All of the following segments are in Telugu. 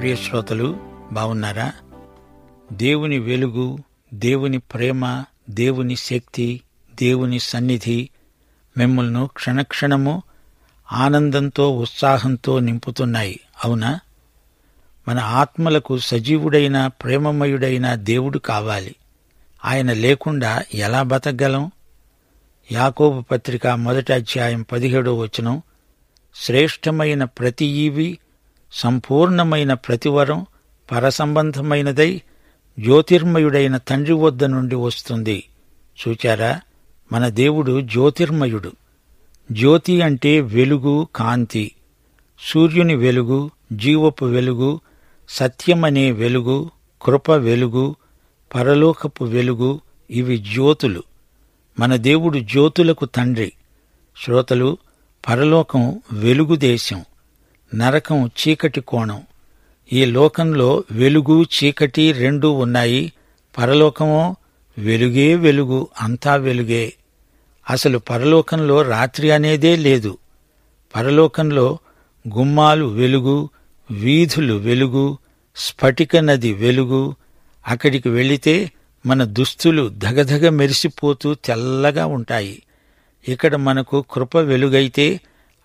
ప్రియ శ్రోతలు బాగున్నారా దేవుని వెలుగు దేవుని ప్రేమ దేవుని శక్తి దేవుని సన్నిధి మిమ్మల్ని క్షణక్షణము ఆనందంతో ఉత్సాహంతో నింపుతున్నాయి అవునా మన ఆత్మలకు సజీవుడైన ప్రేమమయుడైన దేవుడు కావాలి ఆయన లేకుండా ఎలా బతకగలం యాకోబు పత్రిక మొదటి అధ్యాయం పదిహేడో వచనం శ్రేష్టమైన ప్రతి ఈవి సంపూర్ణమైన ప్రతివరం పరసంబంధమైనదై జ్యోతిర్మయుడైన తండ్రి వద్ద నుండి వస్తుంది చూచారా మన దేవుడు జ్యోతిర్మయుడు జ్యోతి అంటే వెలుగు కాంతి సూర్యుని వెలుగు జీవపు వెలుగు సత్యమనే వెలుగు కృప వెలుగు పరలోకపు వెలుగు ఇవి జ్యోతులు మన దేవుడు జ్యోతులకు తండ్రి శ్రోతలు పరలోకం వెలుగు దేశం నరకం చీకటి కోణం ఈ లోకంలో వెలుగు చీకటి రెండూ ఉన్నాయి పరలోకమో వెలుగే వెలుగు అంతా వెలుగే అసలు పరలోకంలో రాత్రి అనేదే లేదు పరలోకంలో గుమ్మాలు వెలుగు వీధులు వెలుగు స్ఫటిక నది వెలుగు అక్కడికి వెళితే మన దుస్తులు ధగధగ మెరిసిపోతూ తెల్లగా ఉంటాయి ఇక్కడ మనకు కృప వెలుగైతే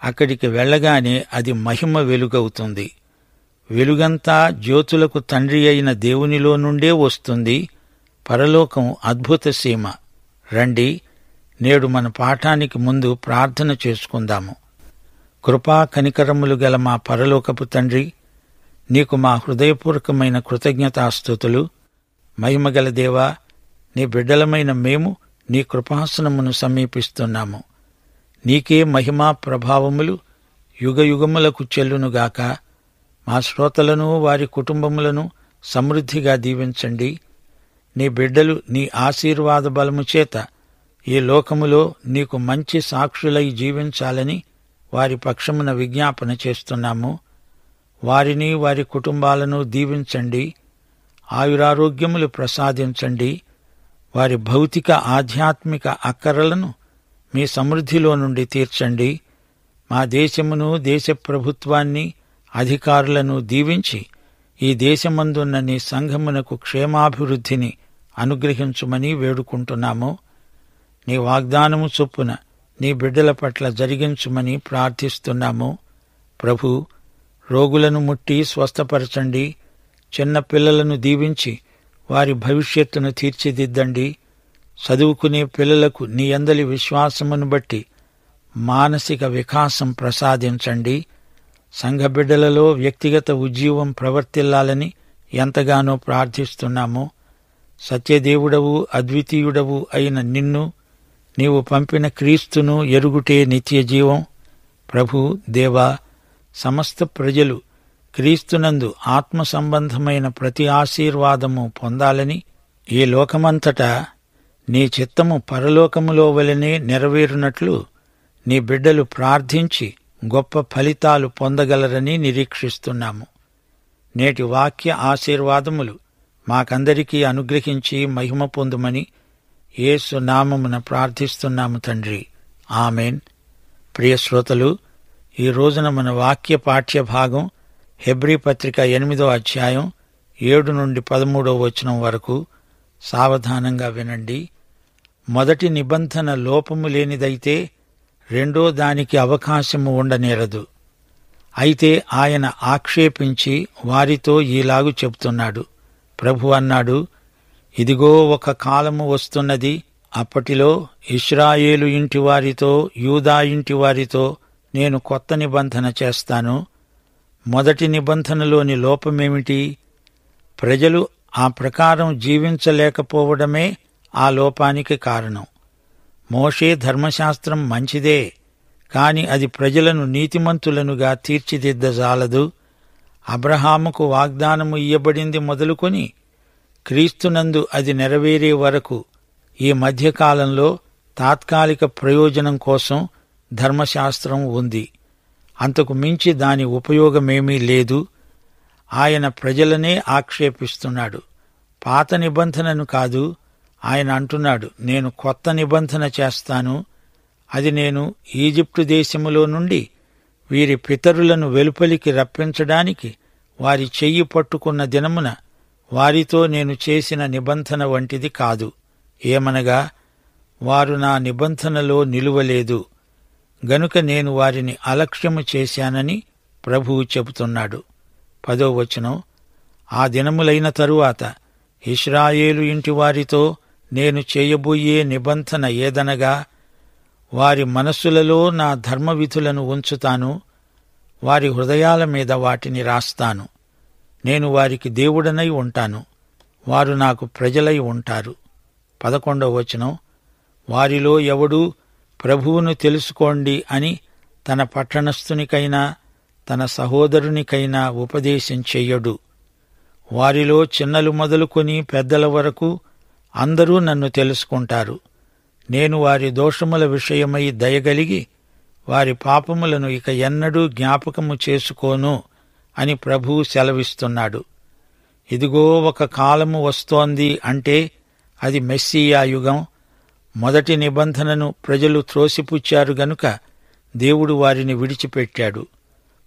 అక్కడికి వెళ్ళగానే అది మహిమ వెలుగవుతుంది వెలుగంతా జ్యోతులకు తండ్రి అయిన దేవునిలో నుండే వస్తుంది పరలోకం అద్భుత సీమ రండి నేడు మన పాఠానికి ముందు ప్రార్థన చేసుకుందాము కృపా కనికరములు గల మా పరలోకపు తండ్రి నీకు మా హృదయపూర్వకమైన కృతజ్ఞతాస్థుతులు మహిమగల దేవా నీ బిడ్డలమైన మేము నీ కృపాసనమును సమీపిస్తున్నాము నీకే మహిమా ప్రభావములు యుగయుగములకు చెల్లునుగాక మా శ్రోతలను వారి కుటుంబములను సమృద్ధిగా దీవించండి నీ బిడ్డలు నీ ఆశీర్వాద బలము చేత ఈ లోకములో నీకు మంచి సాక్షులై జీవించాలని వారి పక్షమున విజ్ఞాపన చేస్తున్నాము వారిని వారి కుటుంబాలను దీవించండి ఆయురారోగ్యములు ప్రసాదించండి వారి భౌతిక ఆధ్యాత్మిక అక్కరలను మీ సమృద్ధిలో నుండి తీర్చండి మా దేశమును దేశ ప్రభుత్వాన్ని అధికారులను దీవించి ఈ దేశమందున్న నీ సంఘమునకు క్షేమాభివృద్ధిని అనుగ్రహించుమని వేడుకుంటున్నాము నీ వాగ్దానము చొప్పున నీ బిడ్డల పట్ల జరిగించుమని ప్రార్థిస్తున్నాము ప్రభు రోగులను ముట్టి స్వస్థపరచండి చిన్న పిల్లలను దీవించి వారి భవిష్యత్తును తీర్చిదిద్దండి చదువుకునే పిల్లలకు నీ అందలి విశ్వాసమును బట్టి మానసిక వికాసం ప్రసాదించండి సంఘ బిడ్డలలో వ్యక్తిగత ఉజ్జీవం ప్రవర్తిల్లాలని ఎంతగానో ప్రార్థిస్తున్నాము సత్యదేవుడవు అద్వితీయుడవు అయిన నిన్ను నీవు పంపిన క్రీస్తును ఎరుగుటే నిత్య జీవం ప్రభు దేవా సమస్త ప్రజలు క్రీస్తునందు ఆత్మ సంబంధమైన ప్రతి ఆశీర్వాదము పొందాలని ఈ లోకమంతటా నీ చిత్తము పరలోకములో వలనే నెరవేరునట్లు నీ బిడ్డలు ప్రార్థించి గొప్ప ఫలితాలు పొందగలరని నిరీక్షిస్తున్నాము నేటి వాక్య ఆశీర్వాదములు మాకందరికీ అనుగ్రహించి మహిమ పొందుమని యేసు నామమున ప్రార్థిస్తున్నాము తండ్రి ఆమెన్ ప్రియశ్రోతలు ఈ రోజున మన వాక్య పాఠ్య భాగం హెబ్రి పత్రిక ఎనిమిదో అధ్యాయం ఏడు నుండి పదమూడో వచనం వరకు సావధానంగా వినండి మొదటి నిబంధన లోపము లేనిదైతే రెండో దానికి అవకాశము ఉండనేరదు అయితే ఆయన ఆక్షేపించి వారితో ఈలాగు చెప్తున్నాడు ప్రభు అన్నాడు ఇదిగో ఒక కాలము వస్తున్నది అప్పటిలో ఇస్రాయేలు ఇంటివారితో యూదా ఇంటివారితో నేను కొత్త నిబంధన చేస్తాను మొదటి నిబంధనలోని లోపమేమిటి ప్రజలు ఆ ప్రకారం జీవించలేకపోవడమే ఆ లోపానికి కారణం మోషే ధర్మశాస్త్రం మంచిదే కాని అది ప్రజలను నీతిమంతులనుగా తీర్చిదిద్దజాలదు అబ్రహాముకు వాగ్దానము ఇయ్యబడింది మొదలుకొని క్రీస్తునందు అది నెరవేరే వరకు ఈ మధ్యకాలంలో తాత్కాలిక ప్రయోజనం కోసం ధర్మశాస్త్రం ఉంది అంతకు మించి దాని ఉపయోగమేమీ లేదు ఆయన ప్రజలనే ఆక్షేపిస్తున్నాడు పాత నిబంధనను కాదు ఆయన అంటున్నాడు నేను కొత్త నిబంధన చేస్తాను అది నేను ఈజిప్టు దేశములో నుండి వీరి పితరులను వెలుపలికి రప్పించడానికి వారి చెయ్యి పట్టుకున్న దినమున వారితో నేను చేసిన నిబంధన వంటిది కాదు ఏమనగా వారు నా నిబంధనలో నిలువలేదు గనుక నేను వారిని అలక్ష్యము చేశానని ప్రభువు చెబుతున్నాడు పదో వచనం ఆ దినములైన తరువాత ఇస్రాయేలు ఇంటి వారితో నేను చేయబోయే నిబంధన ఏదనగా వారి మనస్సులలో నా ధర్మవిధులను ఉంచుతాను వారి హృదయాల మీద వాటిని రాస్తాను నేను వారికి దేవుడనై ఉంటాను వారు నాకు ప్రజలై ఉంటారు పదకొండవ వచనం వారిలో ఎవడూ ప్రభువును తెలుసుకోండి అని తన పట్టణస్థునికైనా తన సహోదరునికైనా ఉపదేశం చెయ్యడు వారిలో చిన్నలు మొదలుకొని పెద్దల వరకు అందరూ నన్ను తెలుసుకుంటారు నేను వారి దోషముల విషయమై దయగలిగి వారి పాపములను ఇక ఎన్నడూ జ్ఞాపకము చేసుకోను అని ప్రభువు సెలవిస్తున్నాడు ఇదిగో ఒక కాలము వస్తోంది అంటే అది మెస్సీయాయుగం యుగం మొదటి నిబంధనను ప్రజలు త్రోసిపుచ్చారు గనుక దేవుడు వారిని విడిచిపెట్టాడు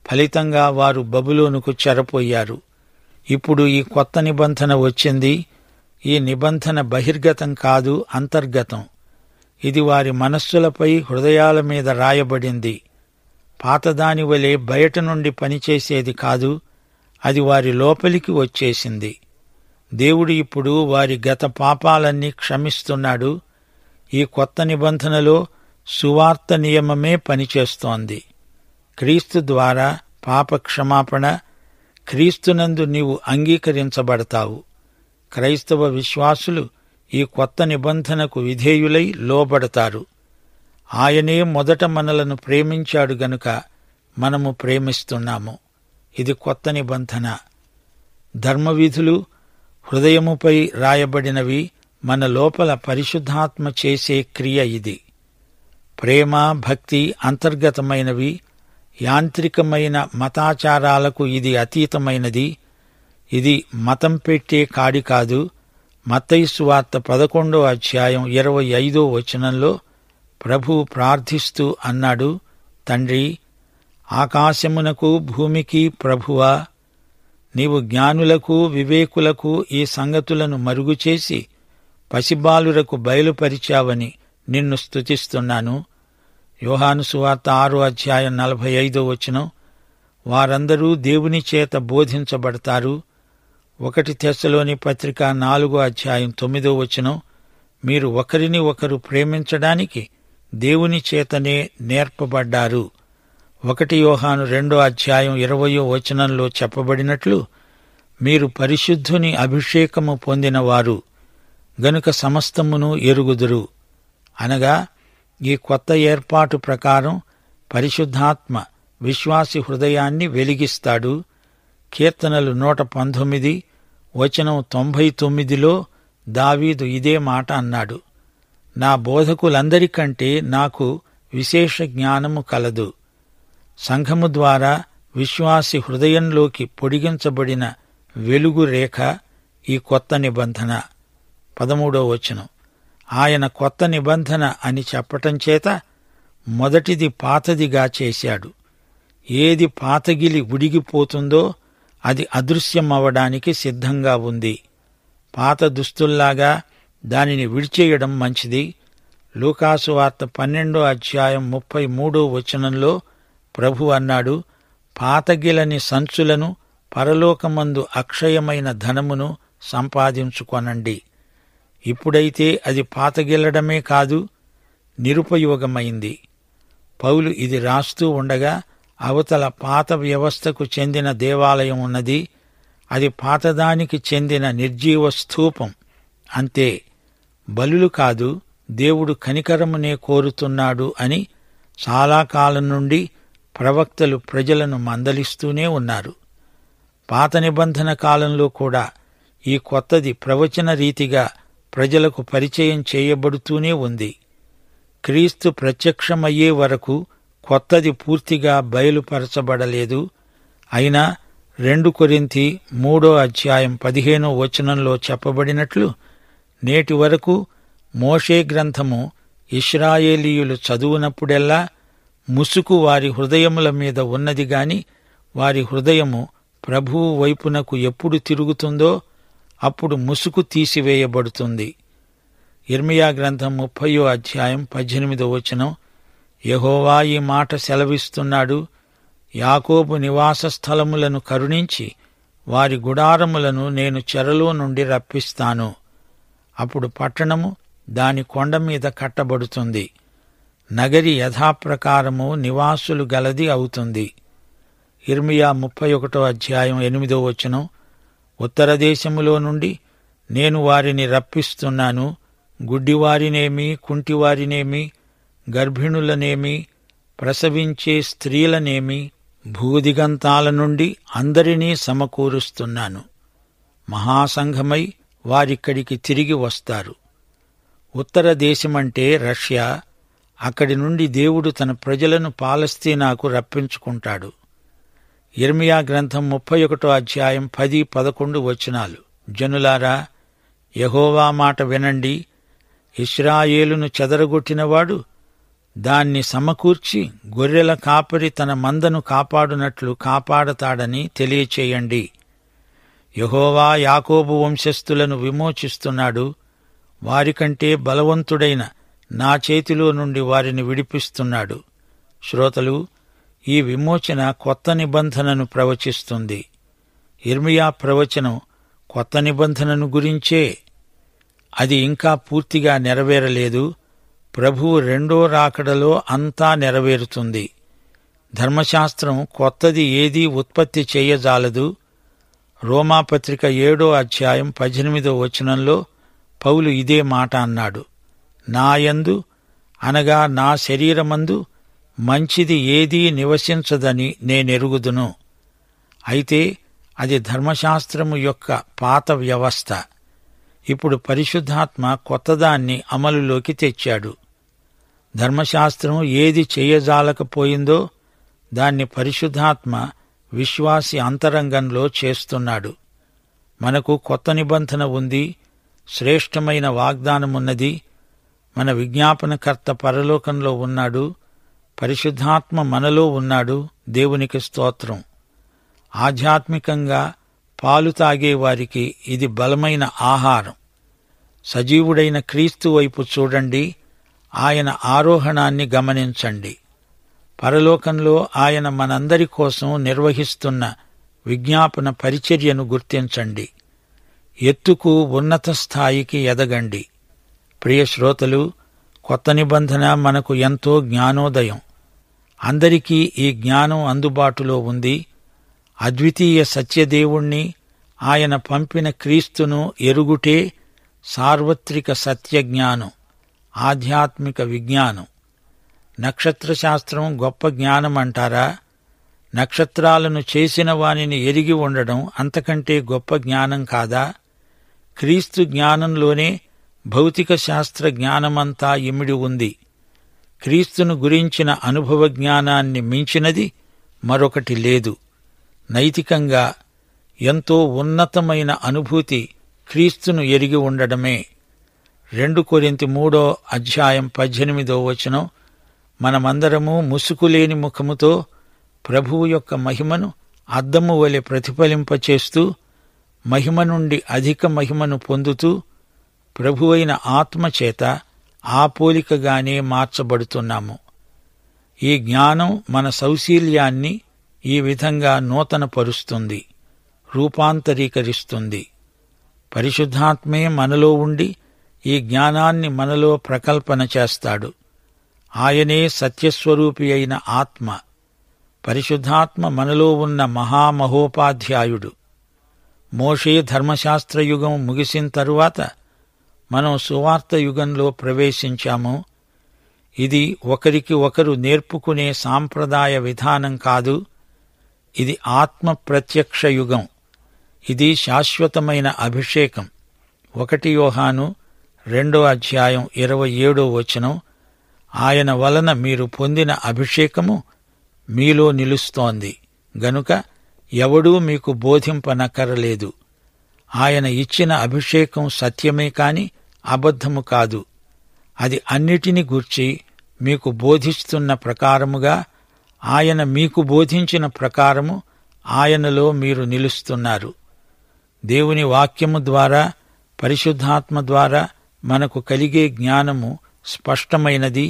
ఫలితంగా వారు బబులోనుకు చెరపోయారు ఇప్పుడు ఈ కొత్త నిబంధన వచ్చింది ఈ నిబంధన బహిర్గతం కాదు అంతర్గతం ఇది వారి మనస్సులపై హృదయాల మీద రాయబడింది పాతదాని వలె బయట నుండి పనిచేసేది కాదు అది వారి లోపలికి వచ్చేసింది దేవుడు ఇప్పుడు వారి గత పాపాలన్నీ క్షమిస్తున్నాడు ఈ కొత్త నిబంధనలో సువార్త నియమమే పనిచేస్తోంది క్రీస్తు ద్వారా పాప క్షమాపణ క్రీస్తునందు నీవు అంగీకరించబడతావు క్రైస్తవ విశ్వాసులు ఈ కొత్త నిబంధనకు విధేయులై లోబడతారు ఆయనే మొదట మనలను ప్రేమించాడు గనుక మనము ప్రేమిస్తున్నాము ఇది కొత్త నిబంధన ధర్మవిధులు హృదయముపై రాయబడినవి మన లోపల పరిశుద్ధాత్మ చేసే క్రియ ఇది ప్రేమ భక్తి అంతర్గతమైనవి యాంత్రికమైన మతాచారాలకు ఇది అతీతమైనది ఇది మతం పెట్టే కాడి కాదు మత్తైసు వార్త పదకొండో అధ్యాయం ఇరవై ఐదో వచనంలో ప్రభు ప్రార్థిస్తూ అన్నాడు తండ్రి ఆకాశమునకు భూమికి ప్రభువా నీవు జ్ఞానులకు వివేకులకు ఈ సంగతులను మరుగుచేసి పసిబాలురకు బయలుపరిచావని నిన్ను స్థుతిస్తున్నాను యోహాను వార్త ఆరో అధ్యాయం నలభై ఐదో వచనం వారందరూ దేవుని చేత బోధించబడతారు ఒకటి తెశలోని పత్రిక నాలుగో అధ్యాయం తొమ్మిదో వచనం మీరు ఒకరిని ఒకరు ప్రేమించడానికి దేవుని చేతనే నేర్పబడ్డారు ఒకటి యోహాను రెండో అధ్యాయం ఇరవయో వచనంలో చెప్పబడినట్లు మీరు పరిశుద్ధుని అభిషేకము పొందినవారు గనుక సమస్తమును ఎరుగుదురు అనగా ఈ కొత్త ఏర్పాటు ప్రకారం పరిశుద్ధాత్మ విశ్వాసి హృదయాన్ని వెలిగిస్తాడు కీర్తనలు నూట పంతొమ్మిది వచనం తొంభై తొమ్మిదిలో దావీదు ఇదే మాట అన్నాడు నా బోధకులందరికంటే నాకు విశేష జ్ఞానము కలదు సంఘము ద్వారా విశ్వాసి హృదయంలోకి పొడిగించబడిన వెలుగు రేఖ ఈ కొత్త నిబంధన పదమూడో వచనం ఆయన కొత్త నిబంధన అని చెప్పటం చేత మొదటిది పాతదిగా చేశాడు ఏది పాతగిలి ఉడిగిపోతుందో అది అదృశ్యం అవ్వడానికి సిద్ధంగా ఉంది పాత దుస్తుల్లాగా దానిని విడిచేయడం మంచిది లూకాసు వార్త పన్నెండో అధ్యాయం ముప్పై మూడో వచనంలో ప్రభు అన్నాడు పాతగిలని సంచులను పరలోకమందు అక్షయమైన ధనమును సంపాదించుకొనండి ఇప్పుడైతే అది పాతగిల్లడమే కాదు నిరుపయోగమైంది పౌలు ఇది రాస్తూ ఉండగా అవతల పాత వ్యవస్థకు చెందిన దేవాలయం ఉన్నది అది పాతదానికి చెందిన నిర్జీవ స్థూపం అంతే బలులు కాదు దేవుడు కనికరమునే కోరుతున్నాడు అని చాలా కాలం నుండి ప్రవక్తలు ప్రజలను మందలిస్తూనే ఉన్నారు పాత నిబంధన కాలంలో కూడా ఈ కొత్తది ప్రవచన రీతిగా ప్రజలకు పరిచయం చేయబడుతూనే ఉంది క్రీస్తు ప్రత్యక్షమయ్యే వరకు కొత్తది పూర్తిగా బయలుపరచబడలేదు అయినా రెండు కొరింతి మూడో అధ్యాయం పదిహేనో వచనంలో చెప్పబడినట్లు నేటి వరకు మోషే గ్రంథము ఇస్రాయేలీయులు చదువునప్పుడెల్లా ముసుకు వారి హృదయముల మీద ఉన్నది గాని వారి హృదయము ప్రభువు వైపునకు ఎప్పుడు తిరుగుతుందో అప్పుడు ముసుకు తీసివేయబడుతుంది ఇర్మియా గ్రంథం ముప్పయో అధ్యాయం పద్దెనిమిదో వచనం యహోవా ఈ మాట సెలవిస్తున్నాడు యాకోబు నివాస స్థలములను కరుణించి వారి గుడారములను నేను చెరలో నుండి రప్పిస్తాను అప్పుడు పట్టణము దాని కొండ మీద కట్టబడుతుంది నగరి యథాప్రకారము నివాసులు గలది అవుతుంది ఇర్మియా ముప్పై ఒకటో అధ్యాయం ఎనిమిదో వచనం ఉత్తర దేశములో నుండి నేను వారిని రప్పిస్తున్నాను గుడ్డివారినేమి కుంటివారినేమి గర్భిణులనేమి ప్రసవించే స్త్రీలనేమి భూదిగంతాల నుండి అందరినీ సమకూరుస్తున్నాను మహాసంఘమై వారిక్కడికి తిరిగి వస్తారు ఉత్తర దేశమంటే రష్యా అక్కడి నుండి దేవుడు తన ప్రజలను పాలస్తీనాకు రప్పించుకుంటాడు ఇర్మియా గ్రంథం ముప్పై ఒకటో అధ్యాయం పది పదకొండు వచనాలు జనులారా యహోవా మాట వినండి ఇస్రాయేలును చెదరగొట్టినవాడు దాన్ని సమకూర్చి గొర్రెల కాపరి తన మందను కాపాడునట్లు కాపాడతాడని తెలియచేయండి యహోవా యాకోబు వంశస్థులను విమోచిస్తున్నాడు వారికంటే బలవంతుడైన నా చేతిలో నుండి వారిని విడిపిస్తున్నాడు శ్రోతలు ఈ విమోచన కొత్త నిబంధనను ప్రవచిస్తుంది ఇర్మియా ప్రవచనం కొత్త నిబంధనను గురించే అది ఇంకా పూర్తిగా నెరవేరలేదు ప్రభువు రెండో రాకడలో అంతా నెరవేరుతుంది ధర్మశాస్త్రం కొత్తది ఏదీ ఉత్పత్తి చేయజాలదు రోమాపత్రిక ఏడో అధ్యాయం పద్దెనిమిదో వచనంలో పౌలు ఇదే మాట అన్నాడు నాయందు అనగా నా శరీరమందు మంచిది ఏదీ నివసించదని నేనెరుగుదును అయితే అది ధర్మశాస్త్రము యొక్క పాత వ్యవస్థ ఇప్పుడు పరిశుద్ధాత్మ కొత్తదాన్ని అమలులోకి తెచ్చాడు ధర్మశాస్త్రము ఏది చేయజాలకపోయిందో దాన్ని పరిశుద్ధాత్మ విశ్వాసి అంతరంగంలో చేస్తున్నాడు మనకు కొత్త నిబంధన ఉంది శ్రేష్టమైన వాగ్దానమున్నది మన విజ్ఞాపనకర్త పరలోకంలో ఉన్నాడు పరిశుద్ధాత్మ మనలో ఉన్నాడు దేవునికి స్తోత్రం ఆధ్యాత్మికంగా పాలు తాగేవారికి ఇది బలమైన ఆహారం సజీవుడైన క్రీస్తు వైపు చూడండి ఆయన ఆరోహణాన్ని గమనించండి పరలోకంలో ఆయన మనందరి కోసం నిర్వహిస్తున్న విజ్ఞాపన పరిచర్యను గుర్తించండి ఎత్తుకు ఉన్నత స్థాయికి ఎదగండి ప్రియ శ్రోతలు కొత్త నిబంధన మనకు ఎంతో జ్ఞానోదయం అందరికీ ఈ జ్ఞానం అందుబాటులో ఉంది అద్వితీయ సత్యదేవుణ్ణి ఆయన పంపిన క్రీస్తును ఎరుగుటే సార్వత్రిక సత్యజ్ఞానం ఆధ్యాత్మిక విజ్ఞానం నక్షత్రశాస్త్రం గొప్ప జ్ఞానం అంటారా నక్షత్రాలను చేసిన వానిని ఎరిగి ఉండడం అంతకంటే గొప్ప జ్ఞానం కాదా క్రీస్తు జ్ఞానంలోనే భౌతిక శాస్త్ర జ్ఞానమంతా ఇమిడి ఉంది క్రీస్తును గురించిన అనుభవ జ్ఞానాన్ని మించినది మరొకటి లేదు నైతికంగా ఎంతో ఉన్నతమైన అనుభూతి క్రీస్తును ఎరిగి ఉండడమే రెండు కొరింతి మూడో అధ్యాయం పద్దెనిమిదో వచనం మనమందరము ముసుకులేని ముఖముతో ప్రభువు యొక్క మహిమను అద్దము వలె ప్రతిఫలింపచేస్తూ మహిమ నుండి అధిక మహిమను పొందుతూ ప్రభువైన ఆత్మచేత ఆ పోలికగానే మార్చబడుతున్నాము ఈ జ్ఞానం మన సౌశీల్యాన్ని ఈ విధంగా నూతనపరుస్తుంది రూపాంతరీకరిస్తుంది పరిశుద్ధాత్మే మనలో ఉండి ఈ జ్ఞానాన్ని మనలో ప్రకల్పన చేస్తాడు ఆయనే సత్యస్వరూపి అయిన ఆత్మ పరిశుద్ధాత్మ మనలో ఉన్న మహామహోపాధ్యాయుడు మోషే ధర్మశాస్త్రయుగం ముగిసిన తరువాత మనం సువార్త యుగంలో ప్రవేశించాము ఇది ఒకరికి ఒకరు నేర్పుకునే సాంప్రదాయ విధానం కాదు ఇది ఆత్మ ప్రత్యక్ష యుగం ఇది శాశ్వతమైన అభిషేకం ఒకటి యోహాను రెండో అధ్యాయం ఇరవై ఏడో వచనం ఆయన వలన మీరు పొందిన అభిషేకము మీలో నిలుస్తోంది గనుక ఎవడూ మీకు బోధింపనక్కరలేదు ఆయన ఇచ్చిన అభిషేకం సత్యమే కాని అబద్ధము కాదు అది అన్నిటిని గూర్చి మీకు బోధిస్తున్న ప్రకారముగా ఆయన మీకు బోధించిన ప్రకారము ఆయనలో మీరు నిలుస్తున్నారు దేవుని వాక్యము ద్వారా పరిశుద్ధాత్మ ద్వారా మనకు కలిగే జ్ఞానము స్పష్టమైనది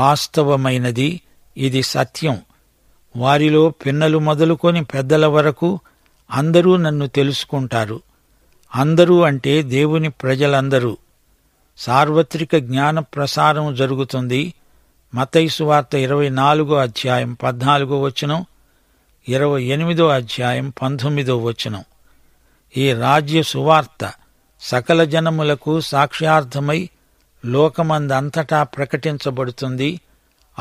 వాస్తవమైనది ఇది సత్యం వారిలో పిన్నలు మొదలుకొని పెద్దల వరకు అందరూ నన్ను తెలుసుకుంటారు అందరూ అంటే దేవుని ప్రజలందరూ సార్వత్రిక జ్ఞాన ప్రసారం జరుగుతుంది మతైసు వార్త ఇరవై నాలుగో అధ్యాయం పద్నాలుగో వచనం ఇరవై ఎనిమిదో అధ్యాయం పంతొమ్మిదో వచనం ఈ రాజ్య సువార్త సకల జనములకు సాక్ష్యార్థమై లోకమందంతటా ప్రకటించబడుతుంది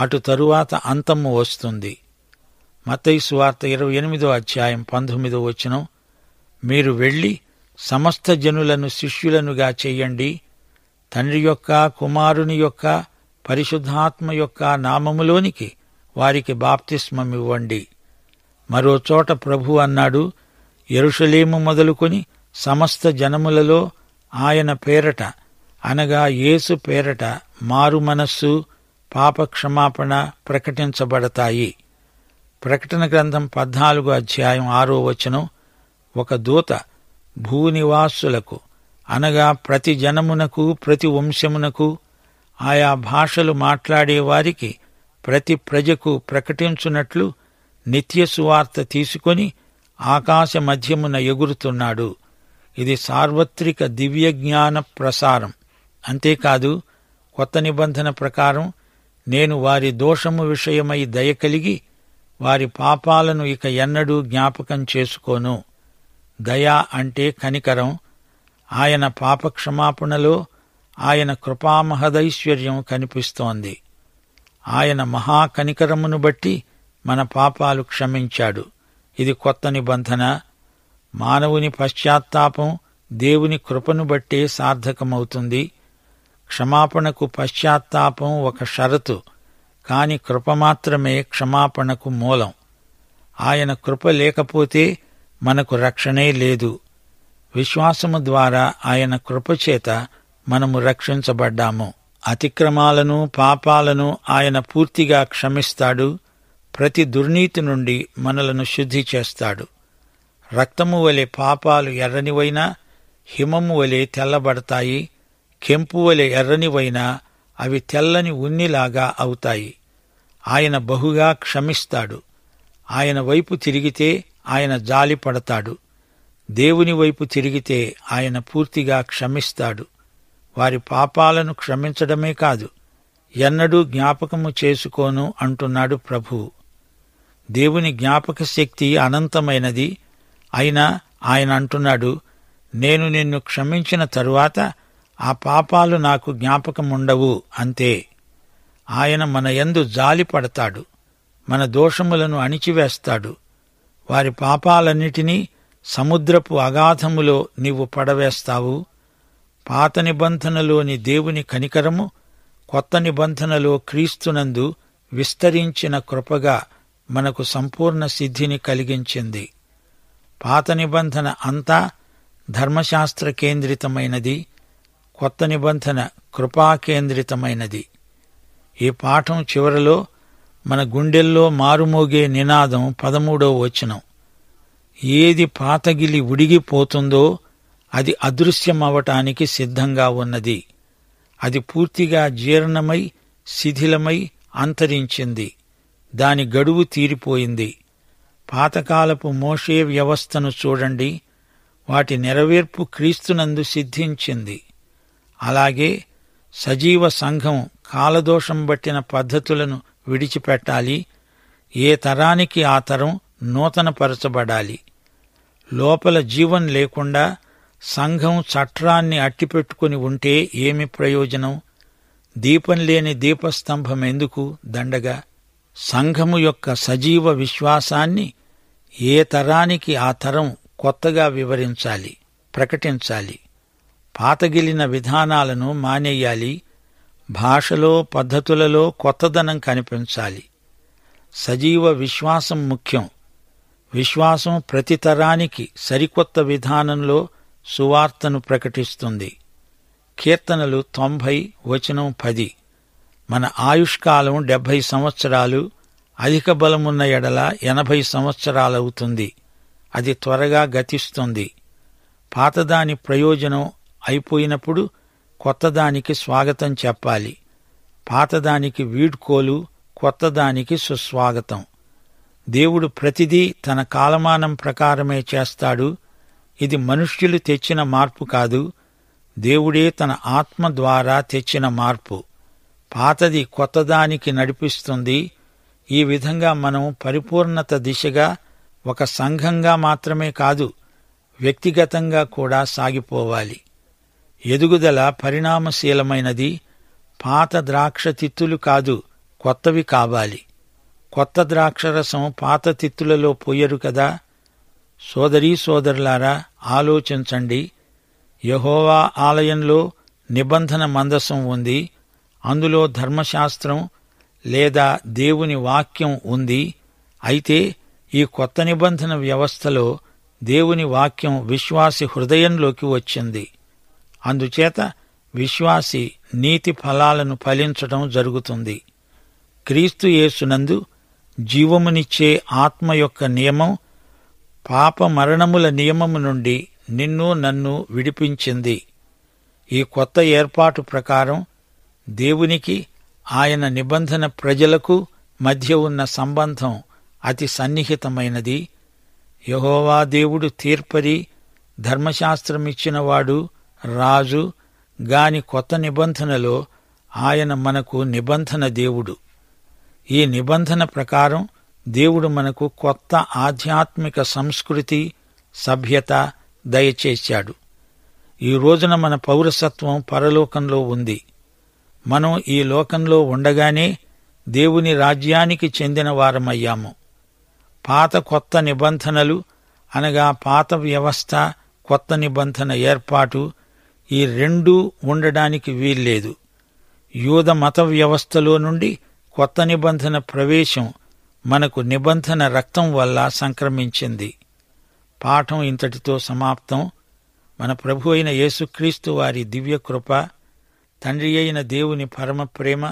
అటు తరువాత అంతము వస్తుంది మతైసు వార్త ఇరవై ఎనిమిదో అధ్యాయం పంతొమ్మిదో వచనం మీరు వెళ్ళి సమస్త జనులను శిష్యులనుగా చెయ్యండి తండ్రి యొక్క కుమారుని యొక్క పరిశుద్ధాత్మ యొక్క నామములోనికి వారికి బాప్తిస్మమివ్వండి మరోచోట ప్రభు అన్నాడు ఎరుషలేము మొదలుకొని సమస్త జనములలో ఆయన పేరట అనగా యేసు పేరట మారు మనస్సు పాపక్షమాపణ ప్రకటించబడతాయి ప్రకటన గ్రంథం పద్నాలుగు అధ్యాయం ఆరో వచనం ఒక దూత భూనివాసులకు అనగా ప్రతి జనమునకు ప్రతి వంశమునకు ఆయా భాషలు మాట్లాడేవారికి ప్రతి ప్రజకు ప్రకటించున్నట్లు నిత్య సువార్త తీసుకొని ఆకాశ మధ్యమున ఎగురుతున్నాడు ఇది సార్వత్రిక దివ్య జ్ఞాన ప్రసారం అంతేకాదు కొత్త నిబంధన ప్రకారం నేను వారి దోషము విషయమై దయ కలిగి వారి పాపాలను ఇక ఎన్నడూ జ్ఞాపకం చేసుకోను దయా అంటే కనికరం ఆయన పాపక్షమాపణలో ఆయన కృపామహదైశ్వర్యం కనిపిస్తోంది ఆయన మహాకనికరమును బట్టి మన పాపాలు క్షమించాడు ఇది కొత్త నిబంధన మానవుని పశ్చాత్తాపం దేవుని కృపను బట్టే సార్థకమవుతుంది క్షమాపణకు పశ్చాత్తాపం ఒక షరతు కాని కృప మాత్రమే క్షమాపణకు మూలం ఆయన కృప లేకపోతే మనకు రక్షణే లేదు విశ్వాసము ద్వారా ఆయన కృపచేత మనము రక్షించబడ్డాము అతిక్రమాలను పాపాలను ఆయన పూర్తిగా క్షమిస్తాడు ప్రతి దుర్నీతి నుండి మనలను శుద్ధి చేస్తాడు రక్తము వలె పాపాలు ఎర్రనివైనా హిమము వలె తెల్లబడతాయి కెంపు వలె ఎర్రనివైనా అవి తెల్లని ఉన్నిలాగా అవుతాయి ఆయన బహుగా క్షమిస్తాడు ఆయన వైపు తిరిగితే ఆయన జాలి పడతాడు దేవుని వైపు తిరిగితే ఆయన పూర్తిగా క్షమిస్తాడు వారి పాపాలను క్షమించడమే కాదు ఎన్నడూ జ్ఞాపకము చేసుకోను అంటున్నాడు ప్రభువు దేవుని జ్ఞాపక శక్తి అనంతమైనది అయినా ఆయన అంటున్నాడు నేను నిన్ను క్షమించిన తరువాత ఆ పాపాలు నాకు జ్ఞాపకముండవు అంతే ఆయన మన యందు జాలిపడతాడు మన దోషములను అణిచివేస్తాడు వారి పాపాలన్నిటినీ సముద్రపు అగాధములో నీవు పడవేస్తావు పాత నిబంధనలోని దేవుని కనికరము కొత్త నిబంధనలో క్రీస్తునందు విస్తరించిన కృపగా మనకు సంపూర్ణ సిద్ధిని కలిగించింది పాత నిబంధన అంతా ధర్మశాస్త్ర కేంద్రితమైనది కొత్త నిబంధన కృపాకేంద్రితమైనది ఈ పాఠం చివరలో మన గుండెల్లో మారుమోగే నినాదం పదమూడో వచనం ఏది పాతగిలి ఉడిగిపోతుందో అది అదృశ్యమవటానికి సిద్ధంగా ఉన్నది అది పూర్తిగా జీర్ణమై శిథిలమై అంతరించింది దాని గడువు తీరిపోయింది పాతకాలపు మోషే వ్యవస్థను చూడండి వాటి నెరవేర్పు క్రీస్తునందు సిద్ధించింది అలాగే సజీవ సంఘం కాలదోషం బట్టిన పద్ధతులను విడిచిపెట్టాలి ఏ తరానికి ఆ తరం నూతనపరచబడాలి లోపల జీవం లేకుండా సంఘం చట్రాన్ని అట్టిపెట్టుకుని ఉంటే ఏమి ప్రయోజనం దీపం లేని దీపస్తంభం ఎందుకు దండగా సంఘము యొక్క సజీవ విశ్వాసాన్ని ఏ తరానికి ఆ తరం కొత్తగా వివరించాలి ప్రకటించాలి పాతగిలిన విధానాలను మానేయాలి భాషలో పద్ధతులలో కొత్తదనం కనిపించాలి సజీవ విశ్వాసం ముఖ్యం విశ్వాసం ప్రతి తరానికి సరికొత్త విధానంలో సువార్తను ప్రకటిస్తుంది కీర్తనలు తొంభై వచనం పది మన ఆయుష్కాలం డెబ్భై సంవత్సరాలు అధిక బలమున్న ఎడల ఎనభై సంవత్సరాలవుతుంది అది త్వరగా గతిస్తుంది పాతదాని ప్రయోజనం అయిపోయినప్పుడు కొత్తదానికి స్వాగతం చెప్పాలి పాతదానికి వీడ్కోలు కొత్తదానికి సుస్వాగతం దేవుడు ప్రతిదీ తన కాలమానం ప్రకారమే చేస్తాడు ఇది మనుష్యులు తెచ్చిన మార్పు కాదు దేవుడే తన ఆత్మ ద్వారా తెచ్చిన మార్పు పాతది కొత్తదానికి నడిపిస్తుంది ఈ విధంగా మనం పరిపూర్ణత దిశగా ఒక సంఘంగా మాత్రమే కాదు వ్యక్తిగతంగా కూడా సాగిపోవాలి ఎదుగుదల పరిణామశీలమైనది పాత ద్రాక్ష తిత్తులు కాదు కొత్తవి కావాలి కొత్త ద్రాక్షరసం పాత తిత్తులలో పోయరు కదా సోదరీ సోదరులారా ఆలోచించండి యహోవా ఆలయంలో నిబంధన మందసం ఉంది అందులో ధర్మశాస్త్రం లేదా దేవుని వాక్యం ఉంది అయితే ఈ కొత్త నిబంధన వ్యవస్థలో దేవుని వాక్యం విశ్వాసి హృదయంలోకి వచ్చింది అందుచేత విశ్వాసి నీతి ఫలాలను ఫలించటం జరుగుతుంది క్రీస్తు యేసునందు జీవమునిచ్చే ఆత్మ యొక్క నియమం పాప మరణముల నియమము నుండి నిన్ను నన్ను విడిపించింది ఈ కొత్త ఏర్పాటు ప్రకారం దేవునికి ఆయన నిబంధన ప్రజలకు మధ్య ఉన్న సంబంధం అతి సన్నిహితమైనది యహోవా దేవుడు తీర్పరి ధర్మశాస్త్రమిచ్చినవాడు రాజు గాని కొత్త నిబంధనలో ఆయన మనకు నిబంధన దేవుడు ఈ నిబంధన ప్రకారం దేవుడు మనకు కొత్త ఆధ్యాత్మిక సంస్కృతి సభ్యత దయచేశాడు ఈ రోజున మన పౌరసత్వం పరలోకంలో ఉంది మనం ఈ లోకంలో ఉండగానే దేవుని రాజ్యానికి చెందిన వారమయ్యాము పాత కొత్త నిబంధనలు అనగా పాత వ్యవస్థ కొత్త నిబంధన ఏర్పాటు ఈ రెండూ ఉండడానికి వీల్లేదు యూద మత వ్యవస్థలో నుండి కొత్త నిబంధన ప్రవేశం మనకు నిబంధన రక్తం వల్ల సంక్రమించింది పాఠం ఇంతటితో సమాప్తం మన ప్రభు అయిన యేసుక్రీస్తు వారి దివ్యకృప తండ్రి అయిన దేవుని పరమ ప్రేమ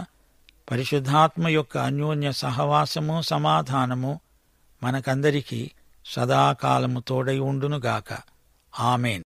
పరిశుద్ధాత్మ యొక్క అన్యోన్య సహవాసము సమాధానము మనకందరికీ సదాకాలము తోడై ఉండునుగాక ఆమెన్